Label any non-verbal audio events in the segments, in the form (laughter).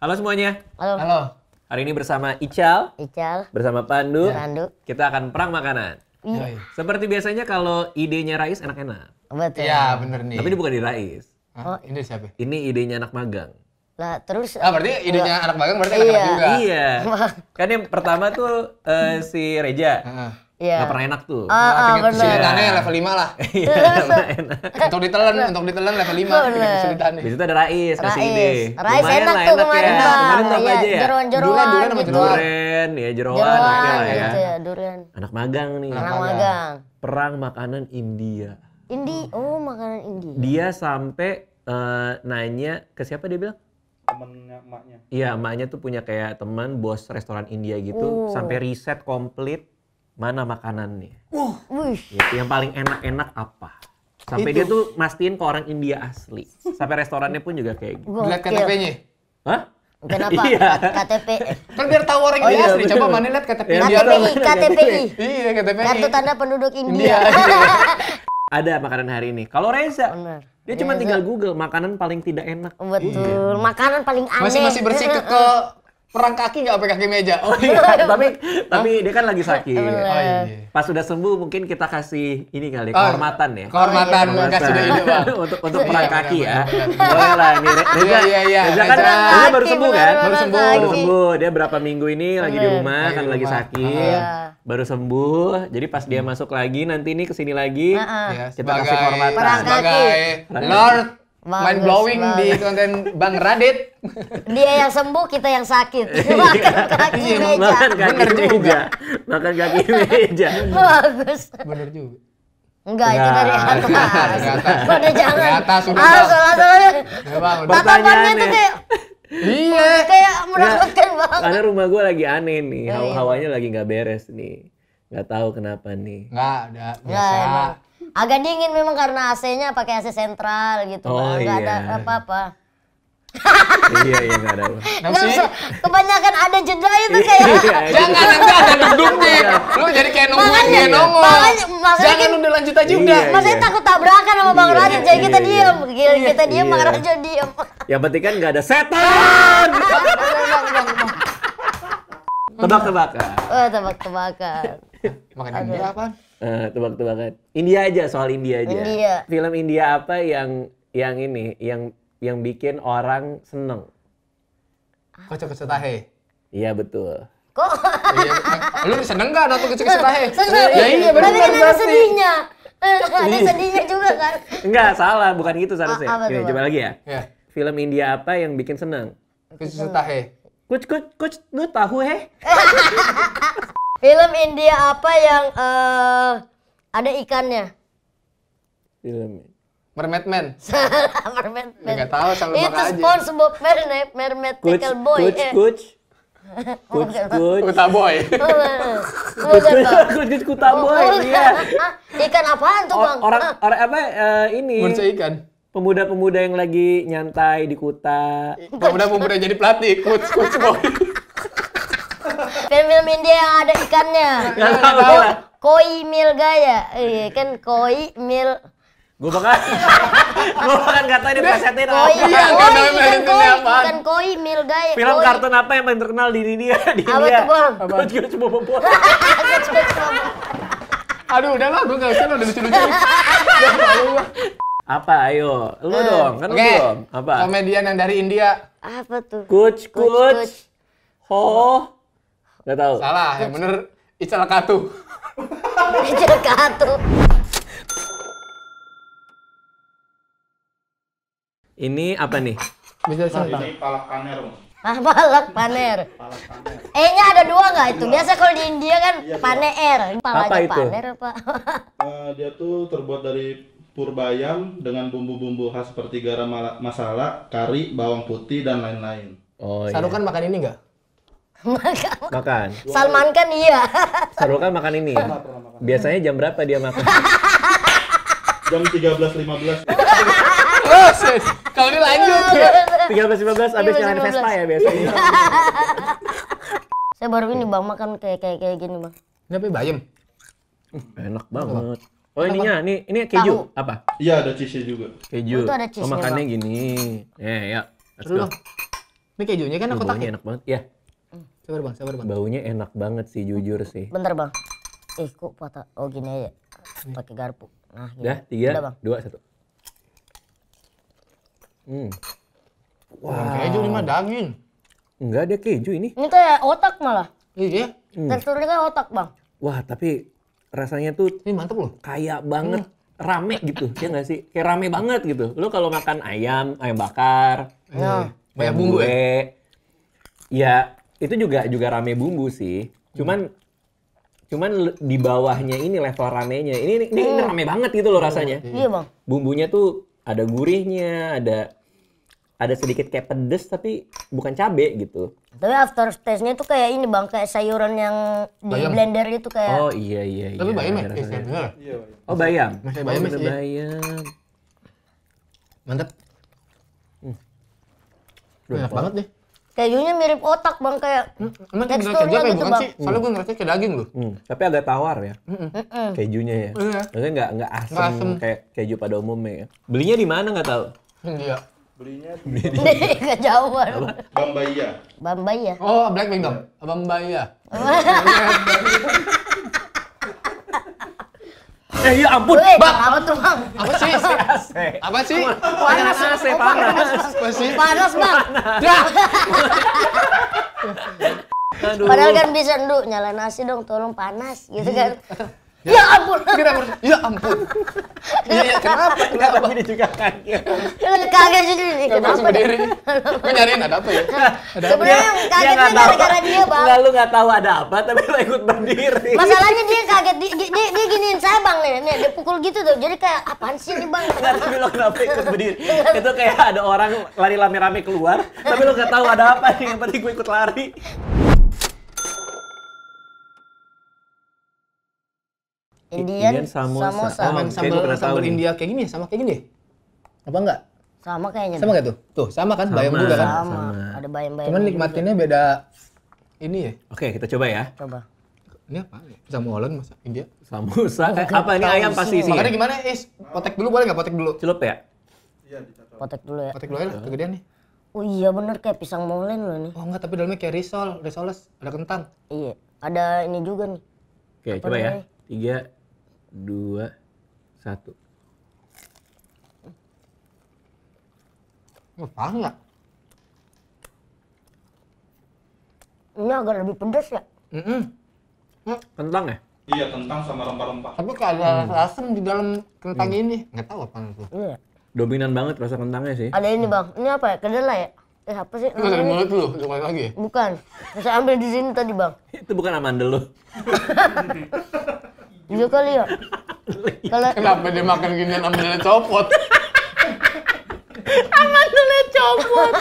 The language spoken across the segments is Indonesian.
Halo semuanya. Halo. Halo. Hari ini bersama Ical. Ical. Bersama Pandu. Pandu. Kita akan perang makanan. Iya. Seperti biasanya kalau idenya Rais enak-enak. Betul. Iya, bener nih. Tapi ini bukan di Rais. Oh, ini siapa? Ini idenya anak magang. lah terus Ah, berarti idenya anak magang berarti iya. juga. Iya. (laughs) kan yang pertama tuh uh, si Reja. Iya. Gak pernah enak tuh. Ah, ah tingkat bener. kesulitannya ya. level 5 lah. (laughs) Iya, Untuk ditelan, untuk ditelan level 5 kesulitannya. Di situ ada Rais, kasih ide. Rais Lumayan enak lah, tuh enak kemarin. Ya. Kemarin tuh apa iya, aja ya? Jeroan-jeroan Duren sama gitu. Duren, ya jeroan. Jeroan lah ya. gitu ya, ya Duren. Anak magang nih. Anak magang. Perang makanan India. Indi, oh makanan India. Dia sampai uh, nanya ke siapa dia bilang? temennya emaknya. Iya, emaknya tuh punya kayak teman bos restoran India gitu, uh. sampai riset komplit mana makanannya. Uh, gitu. Yang paling enak-enak apa? Sampai itu. dia tuh mastiin ke orang India asli. Sampai restorannya pun juga kayak gitu. Lihat KTP-nya? Hah? Kenapa? (laughs) Iya. KTP. Kan biar tahu orang oh, India oh, iya, asli. Coba mana lihat KTP ya, India. KTPI, KTP. (laughs) Iya, KTPI. Kartu tanda penduduk India. (laughs) Ada makanan hari ini. Kalau Reza, Bener. dia cuma tinggal Google makanan paling tidak enak. Betul. Iya. Makanan paling aneh. Masih masih bersih ke perang kaki nggak pakai kaki meja. Oh iya, (laughs) tapi tapi dia kan lagi sakit. Iya, oh, iya. iya. Pas sudah sembuh mungkin kita kasih ini kali oh, iya. kehormatan ya. Kehormatan, oh, iya. kasih ini bang. (laughs) untuk untuk perang kaki ya. Boleh lah ini Reza. Iya iya. Reza kan Reza baru sembuh kan? Baru sembuh. Baru sembuh. Dia berapa minggu ini lagi di rumah kan lagi sakit. Baru sembuh. Jadi pas dia hmm. masuk lagi nanti ini kesini lagi kita kasih kehormatan. Perang kaki. Lord Main mind blowing di konten Bang Radit. Dia yang sembuh, kita yang sakit. Iya. (laughs) Makan kaki iya, meja. Makan kaki meja. juga. Makan kaki (laughs) meja. Bagus. Bener juga. Enggak, itu dari atas. Udah jangan. Gak atas udah. Langsung, langsung. Tatapannya tuh kayak Iya. Kayak menakutkan banget. Karena rumah gue lagi aneh nih, iya, hawanya lagi gak beres nih. Gak tau kenapa nih. Gak, gak. biasa. Agak dingin memang karena AC-nya pakai AC sentral gitu. Oh, iya. ada apa-apa. iya iya nggak ada gak usah kebanyakan ada jeda itu iya, kayak iya, iya. jangan nanti ada duduknya (laughs) lu jadi kayak nungguin makanya, dia nongol makanya, makanya jangan udah lanjut aja udah maksudnya takut tabrakan sama bang Raja jadi kita diem gila kita diem bang Raja diem Ya berarti kan nggak ada setan (laughs) tebak-tebakan oh tebak-tebakan Makanya dia apa Eh, tebak-tebakan. India aja soal India aja. India. Film India apa yang yang ini yang yang bikin orang seneng? Kocok kesetahe. Iya betul. Kok? iya, eh, lu seneng gak nonton kocok kesetahe? Seneng. Ya iya benar. Iya, Tapi kan ada sedihnya. Eh, ada iya. sedihnya juga kan? Enggak, salah. Bukan gitu seharusnya. Ah, ah coba lagi ya. Iya. Film India apa yang bikin seneng? Kucu kesetahe. Kuc, kuc, lu tahu he? (laughs) Film India apa yang uh, ada ikannya? Film Mermaid Man. (laughs) Salah Mermaid Man. Enggak tahu sama Itu aja. SpongeBob Mermaid Mermaid Pickle Boy. Kuch, eh. kuch. (laughs) Kuch, kuch. Kuta boy. (laughs) Kuch, kuch, kuta boy. Oh, iya. Ikan apaan tuh, Bang? Orang ah. orang apa uh, ini? Manusia ikan. Pemuda-pemuda yang lagi nyantai di kuta. Pemuda-pemuda jadi pelatih, Kuch, kuch, boy. Film-film India yang ada ikannya. Iya, koi mil gaya. Iya kan koi mil Gue bakal (laughs) Gue bakal gak tau ini presetnya apa. Koi, iya, koi, ikan koi, koi, mil gaya. Film koi. kartun apa yang paling terkenal di India? (laughs) Di apa India. Apa tuh, Gue bobo. (laughs) Aduh, udah lah, gue gak usah, udah lucu-lucu. Apa, ayo. Lu uh, eh, dong, kan okay. lu belum. Apa? Komedian yang dari India. Apa tuh? Kuch, kuch. Ho. Gak tau. Salah, yang bener Icel Katu. (laughs) Icel Katu. Ini apa nih? Bisa Ini palak paner, Ah, palak paner. Palak paner. ada dua nggak itu? Biasa kalau di India kan iya, paner. Palanya apa itu? (laughs) Eh, dia tuh terbuat dari purbayam dengan bumbu-bumbu khas seperti garam masala, kari, bawang putih, dan lain-lain. Oh, Saru iya. kan makan ini nggak? makan. makan. Salman kan iya. Salman kan makan ini. Ya? Biasanya jam berapa dia makan? jam 13.15. Proses. Kalau ini lanjut. 13.15 ya. abis jalan Vespa ya biasanya. Saya baru ini bang makan kayak kayak kayak gini bang. Ini apa ya, bayam? Uh, enak banget. Oh ininya, ini ini keju Tahu. apa? Iya ada cheese juga. Keju. Oh, itu ada cheese oh makannya Bang. gini. eh ya. Let's go. Ini kejunya kan aku Baunya enak banget. Ya. Sabar bang, sabar bang. Baunya enak banget sih, jujur sih. Bentar bang. Eh kok patah? Oh gini aja. Pakai garpu. Nah gini. Dah, tiga, Udah, dua, satu. Hmm. Wah. Wow. Keju ini mah daging. Enggak ada keju ini. Ini kayak otak malah. Iya. Hmm. Teksturnya kayak otak bang. Wah tapi rasanya tuh. Ini mantep loh. kayak banget. Hmm rame gitu ya nggak sih kayak rame banget gitu lo kalau makan ayam ayam bakar ya. banyak bumbu ya ya itu juga juga rame bumbu sih. Cuman hmm cuman di bawahnya ini level ramenya ini ini, ini, ini hmm. rame banget gitu loh rasanya hmm. iya bang bumbunya tuh ada gurihnya ada ada sedikit kayak pedes tapi bukan cabe gitu tapi after taste-nya tuh kayak ini bang kayak sayuran yang di bayam. blender itu kayak oh iya iya iya tapi bayam ya iya, oh bayam masih bayam oh, masih iya. bayam mantap hmm. enak banget deh Kejunya mirip otak bang kayak hmm, Emang teksturnya keju apa gitu bang. Sih? Soalnya gue ngerasa kayak daging loh. Hmm. Tapi agak tawar ya. Hmm. hmm. Kejunya ya. Hmm. Maksudnya nggak nggak asam asam, kayak keju pada umumnya ya. Belinya di mana nggak tahu? Iya. Belinya di Dari kejauhan. Bambaya. Bambaya. Oh, black bang dong. Bambaya. (laughs) Eh iya ampun, Wih, Bang. Apa tuh, Bang? Apa sih? AC. Apa sih? Panas, AC, panas. Panas, panas Bang. Dah. Aduh. Padahal kan bisa ndu nyalain AC dong, tolong panas gitu kan. Hmm. Ya, ya ampun. Kenapa? Ya ampun. Iya, ya, kenapa? Kenapa ini juga kaget? kaget sih ini. Kenapa sendiri? Gue nyariin ada apa ya? Ada Sebenarnya kagetnya gara-gara dia, Bang. Lalu nggak tahu ada apa, tapi lu ikut berdiri. Masalahnya dia ya dia pukul gitu tuh jadi kayak apaan sih ini bang Enggak, (laughs) tapi lo kenapa ikut berdiri itu kayak ada orang lari rame-rame keluar tapi lo nggak tahu ada apa nih yang penting gue ikut lari Indian, Indian sama sama sama sama sambal, sambal India kayak gini ya, sama kayak gini ya? Apa enggak? Sama kayaknya. Sama kayak tuh? Tuh, sama kan sama, bayam juga kan? Sama. sama Ada bayam-bayam. Cuman gitu. nikmatinnya beda ini ya. Oke, kita coba ya. Coba. Ini apa? Jamu Holland masa India? Samosa. Eh, apa ini ayam pasti sih. Makanya gimana, Is? Eh, potek dulu boleh nggak potek dulu? Celup ya? Iya, Potek dulu ya. Potek dulu ya, kegedean nih. Oh iya bener kayak pisang molen loh nih. Oh enggak, tapi dalamnya kayak risol, risoles, ada kentang. Iya, ada ini juga nih. Oke, apa coba ya. Ini? Tiga, dua, satu. paham enggak? Ini agak lebih pedas ya? Mm -mm. Kentang ya? Iya, kentang sama rempah-rempah. Tapi kayak ada hmm. rasa asam di dalam kentang hmm. ini. Nggak tahu apa itu. Iya. Dominan banget rasa kentangnya sih. Ada ini bang, ini apa ya? Kedelai ya? Eh apa sih? Ini dari mulut lu, cobain lagi ya? Bukan. Saya ambil di sini tadi bang. (laughs) itu bukan amandel lu. (laughs) Iya kali ya. Kalau kenapa dia makan gini? amandelnya copot? (laughs) amandelnya copot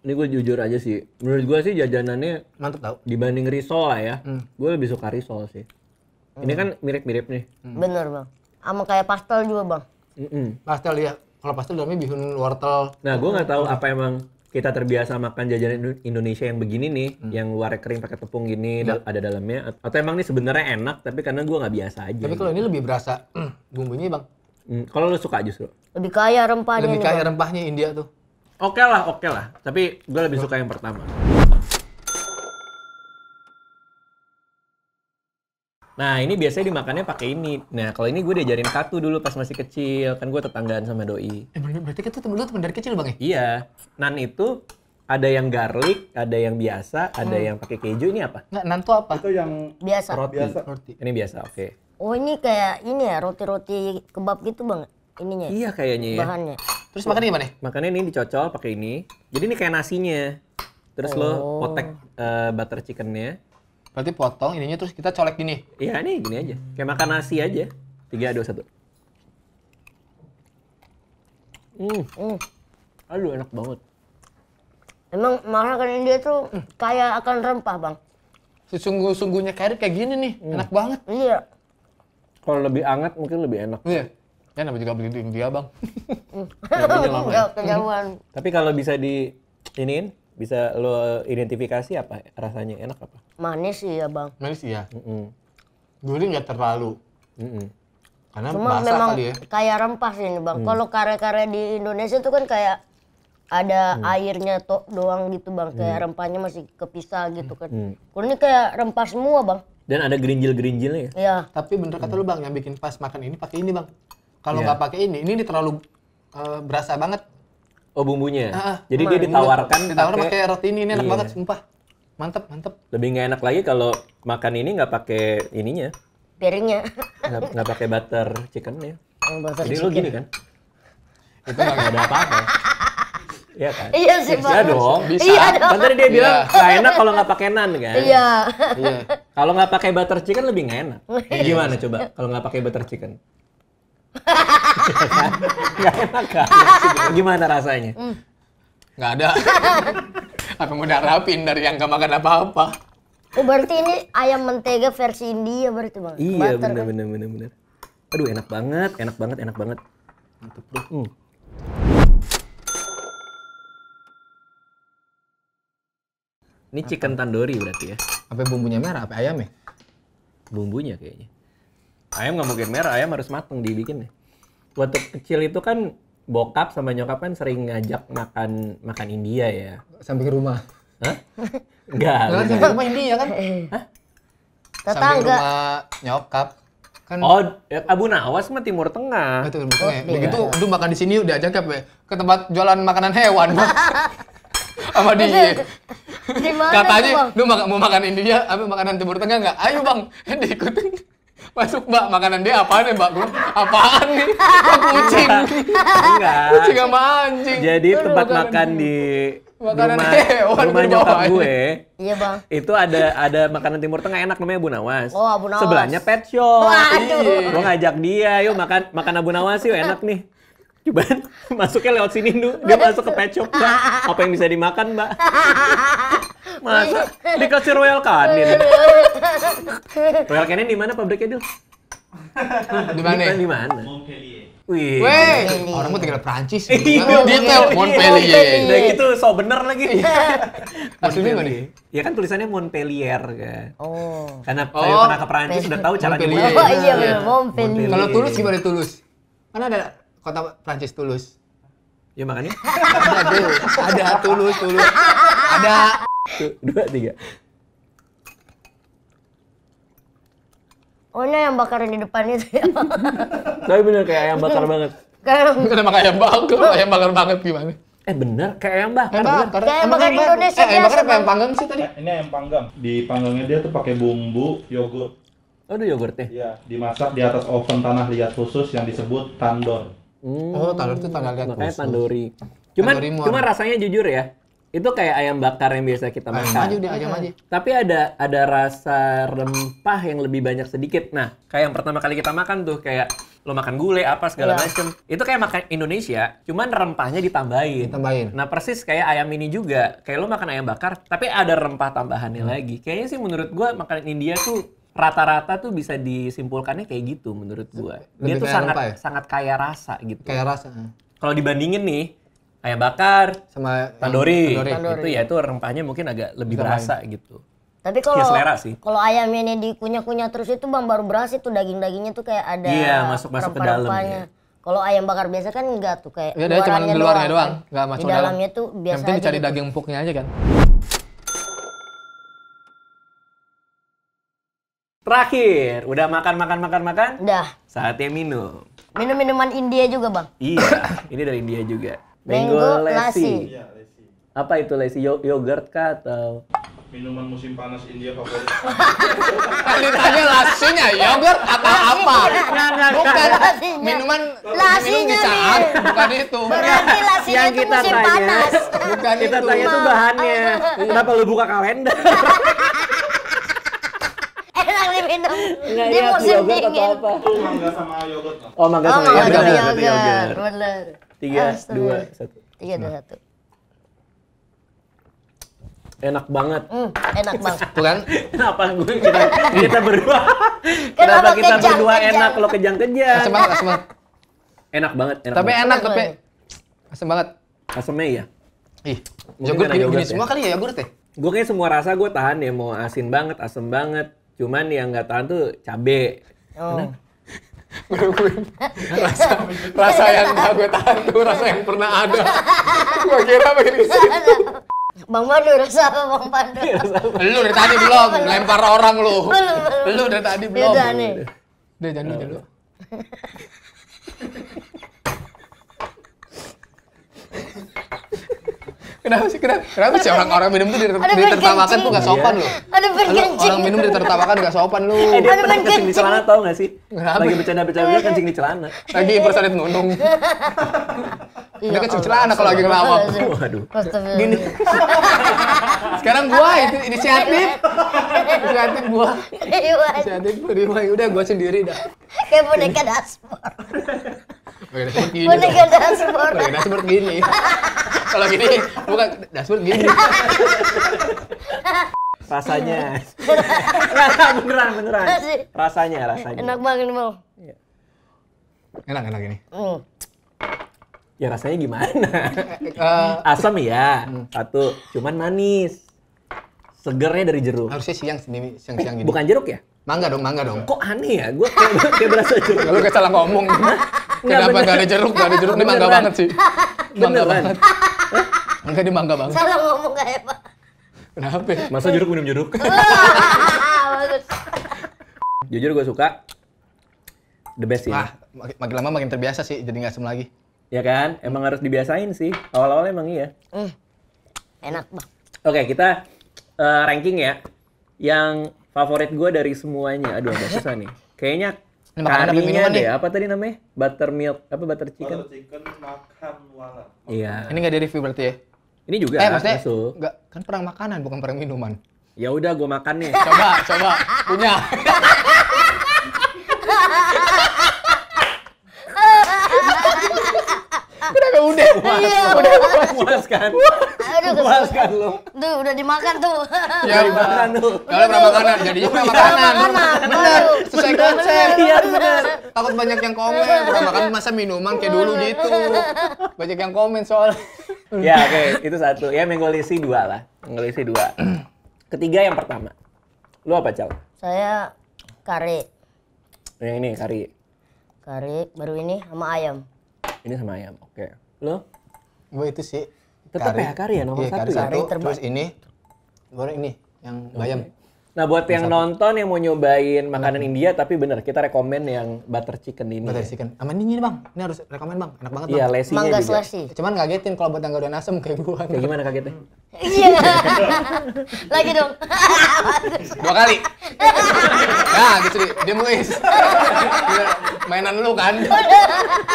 ini gue jujur aja sih menurut gue sih jajanannya mantep tau dibanding risol lah ya hmm. gue lebih suka risol sih hmm. ini kan mirip-mirip nih hmm. bener bang sama kayak pastel juga bang mm -mm. pastel ya kalau pastel dalamnya bihun wortel nah gue nggak tahu apa emang kita terbiasa makan jajanan Indonesia yang begini nih, hmm. yang luar kering pakai tepung gini, hmm. ada dalamnya. Atau emang ini sebenarnya enak, tapi karena gue nggak biasa aja. Tapi kalau ini lebih berasa (clears throat) bumbunya bang. Hmm, kalau lo suka justru. Lebih kaya rempahnya. Lebih kaya rempahnya India tuh. Oke okay lah, oke okay lah. Tapi gue lebih suka yang pertama. Nah ini biasanya dimakannya pakai ini. Nah kalau ini gue diajarin satu dulu pas masih kecil. Kan gue tetanggaan sama doi. Eh, berarti kita temen lu temen dari kecil bang ya? Iya. Nan itu ada yang garlic, ada yang biasa, ada hmm. yang pakai keju. Ini apa? Nggak, nan tuh apa? Itu yang biasa. Roti. Biasa. Roti. Ini biasa, oke. Okay. Oh ini kayak ini ya, roti-roti kebab gitu bang? Ininya? Iya kayaknya ya. Bahannya. Terus makannya gimana? Makannya ini dicocol pakai ini. Jadi ini kayak nasinya. Terus oh. lo potek uh, butter chickennya. Berarti potong ininya terus kita colek gini? Iya nih gini aja. Kayak makan nasi aja. Tiga, dua, satu. Hmm. hmm. Aduh enak banget. Emang makanan India tuh kayak akan rempah bang. Sesungguh-sungguhnya kari kayak gini nih. Hmm. Enak banget. Iya. Kalau lebih hangat mungkin lebih enak. Iya. Ya namanya juga beli India, bang. (laughs) Iya, Kejauhan. Tapi kalau bisa di iniin, bisa lo identifikasi apa rasanya enak apa? Manis iya bang. Manis iya. Gurih nggak terlalu. Karena Cuma basah memang kali ya. kayak rempah sih ini bang. Mm. Kalau kare-kare di Indonesia tuh kan kayak ada hmm. airnya to doang gitu bang kayak hmm. rempahnya masih kepisah gitu kan hmm. kalau ini kayak rempah semua bang dan ada gerinjil gerinjilnya ya Iya. tapi bener kata hmm. lu bang yang bikin pas makan ini pakai ini bang kalau iya. nggak yeah. pakai ini, ini, terlalu uh, berasa banget. Oh bumbunya. Ah, ah. Jadi dia ditawarkan ditawarkan pakai roti ini, ini enak yeah. banget, sumpah. Mantep, mantep. Lebih nggak enak lagi kalau makan ini nggak pakai ininya. Piringnya. Nggak pakai butter chicken ya. Oh, butter Jadi chicken. lu gini kan? Itu nggak ada apa-apa. Iya kan? Iya sih, Bisa dong. Bisa. Iya dong. Kan tadi dia iya. bilang iya. gak enak kalau nggak pakai nan kan? Iya. Iya. Kalau nggak pakai butter chicken lebih gak enak. (laughs) Gimana coba kalau nggak pakai butter chicken? Gak enak kan? Gimana rasanya? Mm. Gak ada. apa mau darapin dari yang gak makan apa-apa? Oh berarti ini ayam mentega versi India berarti bang? Iya kan? benar benar benar benar. Aduh enak banget, enak banget, enak banget. Mantap bro. Hmm. Ini chicken tandoori berarti ya? Apa bumbunya merah? Apa ayam ya? Bumbunya kayaknya ayam nggak mungkin merah, ayam harus mateng dibikin ya. Waktu kecil itu kan bokap sama nyokap kan sering ngajak makan makan India ya. Sampai ke rumah. Hah? Enggak. Sampai ke rumah India kan? Hah? Tetangga. rumah nyokap. Kan oh, ya, Abu Nawas mah Timur Tengah. Itu Timur Tengah. Oh, ya. oh iya. Begitu udah makan di sini udah aja ya ke tempat jualan makanan hewan. (laughs) sama di Katanya, lu makan mau makan India, apa makanan Timur Tengah enggak? Ayo, Bang, (laughs) diikutin masuk mbak makanan dia apaan ya mbak apaan nih kucing enggak kucing sama anjing jadi Aduh, tempat makan di makanan rumah, hewan rumah nyokap gue iya bang itu ada ada makanan timur tengah enak namanya Abu Nawas oh Abu Nawas sebelahnya pet shop Waduh. gue ngajak dia yuk makan makan Abu Nawas yuk enak nih Cuman (laughs) masuknya lewat sini, Ndu. Dia masuk ke pecok Apa yang bisa dimakan, Mbak? (laughs) Masa dikasih Royal Canin? Royal Canin di mana pabriknya, Dil? Di mana? Di mana? Wih, orang mau tinggal Prancis. (laughs) Iya, detail Montpellier. Udah gitu so bener lagi. Iya. Maksudnya gimana nih? Ya kan tulisannya Montpellier kan. Oh. Karena oh. saya pernah ke Prancis sudah tahu cara nyebutnya. Oh iya Montpellier. Kalau tulus gimana tulus? Kan ada kota Prancis Tulus. Ya makanya ada ada Tulus, Tulus, ada dua tiga. Oh ini yang bakaran di depan itu ya. Tapi bener kayak ayam bakar banget. Kayak Kenapa kayak ayam bakar? Ayam bakar banget gimana? Eh bener, kayak ayam bakar. Ayam bakar, kayak ayam bakar di Indonesia. Eh, ayam bakar apa yang panggang sih tadi? Eh, ini ayam panggang. Di panggangnya dia tuh pakai bumbu, yogurt. Oh, Aduh yogurtnya? Iya, dimasak di atas oven tanah liat khusus yang disebut tandon. Oh, hmm. Oh, tandoori itu tanda lihat Makanya tandoori. Cuman cuman rasanya jujur ya. Itu kayak ayam bakar yang biasa kita makan. aja udah ayam aja. Tapi ada ada rasa rempah yang lebih banyak sedikit. Nah, kayak yang pertama kali kita makan tuh kayak lo makan gulai apa segala yeah. macem itu kayak makan Indonesia cuman rempahnya ditambahin ditambahin nah persis kayak ayam ini juga kayak lo makan ayam bakar tapi ada rempah tambahannya hmm. lagi kayaknya sih menurut gue makanan India tuh rata-rata tuh bisa disimpulkannya kayak gitu menurut gua. Dia tuh sangat ya? sangat kaya rasa gitu. Kaya rasa. Kalau dibandingin nih ayam bakar sama tandoori, tandoori. tandoori. itu ya itu rempahnya mungkin agak lebih berasa gitu. Tapi kalau ya Kalau ayamnya ini dikunyah-kunyah terus itu bang baru berasa itu daging-dagingnya tuh kayak ada Iya, masuk-masuk ke dalam. Ya. Kalau ayam bakar biasa kan enggak tuh kayak ya, luarannya cuma di luarnya doang, doang. Kan. enggak masuk di dalamnya dalam. tuh biasa Yang penting dicari gitu. daging empuknya aja kan. Terakhir, udah makan makan makan makan? Udah. Saatnya minum. Minum minuman India juga, Bang. Iya, ini dari India juga. Mango, lassi. Iya, apa itu lassi? yogurt kah atau minuman musim panas India favorit? Tadi kan tanya lasinya yogurt atau apa? Bukan minuman lasinya nih. bukan itu. Berarti lasinya yang kita musim tanya, panas. Bukan kita tanya itu bahannya. (laughs) Kenapa lu buka kalender? (laughs) minum. dia iya, mau sedingin. Atau apa? Mangga sama yogurt. Oh, mangga oh, sama yogurt. Oh, mangga sama oh, yogurt. Bener. Tiga, dua, satu. Tiga, dua, nah. satu. Enak banget. Mm, enak banget. (laughs) Tuh kan? Kenapa gue kita, kita berdua? (laughs) Kenapa, kita kejang, berdua kejang. enak kalau kejang-kejang? Asem banget, asem banget. Enak banget, enak Tapi banget. enak, tapi asem banget. Asemnya iya. Ih, yogurt, gini, yogurt gini ya? semua kali ya yogurt ya? Gue kayak semua rasa gue tahan ya, mau asin banget, asem banget, Cuman yang nggak tahan tuh cabe. Oh. (laughs) rasa, rasa yang gak gue tahan tuh rasa yang pernah ada. gue kira begini sih Bang Pandu rasa apa Bang Pandu? Iya, lu dari tadi belum, lempar orang lu. Lu dari tadi belum. Udah nih. Udah jangan dulu, jangan lu. (laughs) kenapa sih kenapa kenapa sih orang-orang minum tuh ditertawakan tuh gak sopan loh ada orang minum ditertawakan gak sopan lu Ada eh, dia pernah kencing di celana tau gak sih lagi bercanda-bercanda kencing di celana lagi impersonate ngunung. (laughs) Iya, kan kecil celana kalau lagi ngelawak. Waduh. Gini. Sekarang gua itu inisiatif. Inisiatif gua. Iya, inisiatif gua. Udah gua sendiri dah. Kayak boneka dashboard pakai dashboard gini. dashboard. Pakai dashboard gini. Kalau gini bukan dashboard gini. rasanya. (laughs) beneran, beneran. Rasanya, rasanya. Enak banget ini, Bang. Iya. Enak, enak ini. Hmm. Ya rasanya gimana? Uh, Asam ya, atau hmm. satu. Cuman manis. Segernya dari jeruk. Harusnya siang, siang-siang eh, gini. Bukan jeruk ya? Mangga dong, mangga dong. Kok aneh ya? Gue kayak, kayak berasa jeruk. Lu kayak salah ngomong. Kenapa gak ada jeruk? Gak ada jeruk, ini mangga banget sih. Mangga banget. Enggak, ini mangga banget. Salah ngomong kayak ya, Pak. Kenapa? Masa jeruk minum jeruk? (laughs) Jujur gue suka. The best sih. Ah, makin lama makin terbiasa sih, jadi gak asem lagi. Ya kan? Emang harus dibiasain sih. Awal-awal emang iya. Hmm. Enak bang. Oke, kita eh, ranking ya. Yang favorit gue dari semuanya. Aduh, agak susah nih. Kayaknya makanan apa minuman deh. Apa tadi namanya? Butter milk? apa butter chicken? Butter chicken makan wala. Iya. Ini enggak di review berarti ya? Ini juga. Eh, maksudnya masuk. enggak kan perang makanan bukan perang minuman. Ya udah gua makan nih. (laughs) coba, coba. Punya. Kenapa udah? Puas, iya. udah puas, puas kan? Aduh, puas kan lu? Tuh, udah dimakan tuh. Ya, udah dimakan tuh. Kalau perang makanan, jadinya perang makanan. Benar, sesuai Iya benar. (laughs) Takut banyak yang komen, pertama makan masa minuman kayak dulu gitu. Banyak yang komen soal. ya oke, okay. itu satu. Ya mengolisi dua lah. Mengolisi dua. Ketiga yang pertama. Lu apa, Cal? Saya kari. Yang ini kari. Kari, baru ini sama ayam. Ini sama ayam, oke. Okay. Lo? Gue itu sih. Tetap kari. ya kari ya nomor iya, ya? satu. Kari ya? terus ini. Baru ini yang ayam Okay. Nah buat yang, yang nonton yang mau nyobain makanan hmm. India tapi bener kita rekomen yang butter chicken ini. Butter chicken. Aman ini bang, ini harus rekomen bang, enak banget iya, bang. Iya lesinya Mangga juga. Cuman ngagetin kalau buat yang gak udah nasem kayak gue Kayak gimana kagetnya? Iya. Lagi dong. Dua kali. Nah, gitu di muis. Mainan lu kan.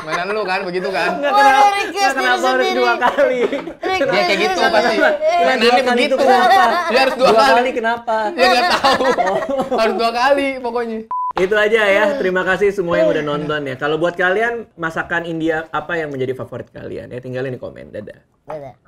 Mainan lu kan begitu kan. Enggak kenapa, enggak kenapa harus dua kali. ya, kayak gitu pasti. Mainannya begitu. Kenapa? Dia harus dua, dua kali. kenapa? Dia enggak tahu. Oh. Harus dua kali pokoknya. Itu aja ya. Terima kasih semua yang udah nonton ya. Kalau buat kalian masakan India apa yang menjadi favorit kalian? Ya tinggalin di komen. Dadah. Dadah.